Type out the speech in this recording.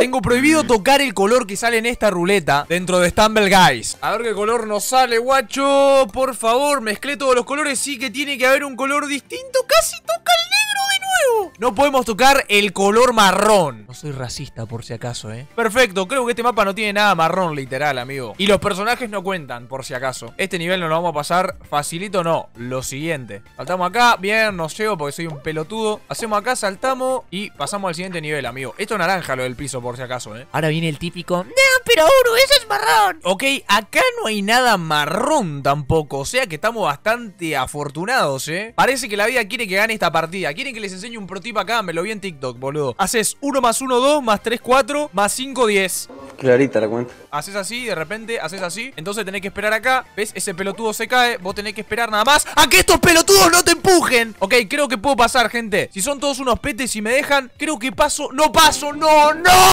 Tengo prohibido tocar el color que sale en esta ruleta dentro de Stumble Guys. A ver qué color nos sale, guacho. Por favor, mezclé todos los colores. Sí que tiene que haber un color distinto. Casi toca no podemos tocar el color marrón. No soy racista por si acaso, ¿eh? Perfecto, creo que este mapa no tiene nada marrón, literal, amigo. Y los personajes no cuentan, por si acaso. Este nivel no lo vamos a pasar facilito, no. Lo siguiente. Saltamos acá, bien, nos llevo porque soy un pelotudo. Hacemos acá, saltamos y pasamos al siguiente nivel, amigo. Esto es naranja lo del piso, por si acaso, ¿eh? Ahora viene el típico... ¡No, pero uno! eso es marrón! Ok, acá no hay nada marrón tampoco. O sea que estamos bastante afortunados, ¿eh? Parece que la vida quiere que gane esta partida. Quieren que les enseñe un pro acá, me lo vi en TikTok, boludo. Haces 1 más 1, 2, más 3, 4, más 5, 10. Clarita la cuenta. Haces así, de repente, haces así. Entonces tenés que esperar acá. ¿Ves? Ese pelotudo se cae. Vos tenés que esperar nada más a que estos pelotudos no te empujen. Ok, creo que puedo pasar, gente. Si son todos unos petes y me dejan, creo que paso. ¡No paso! ¡No, no!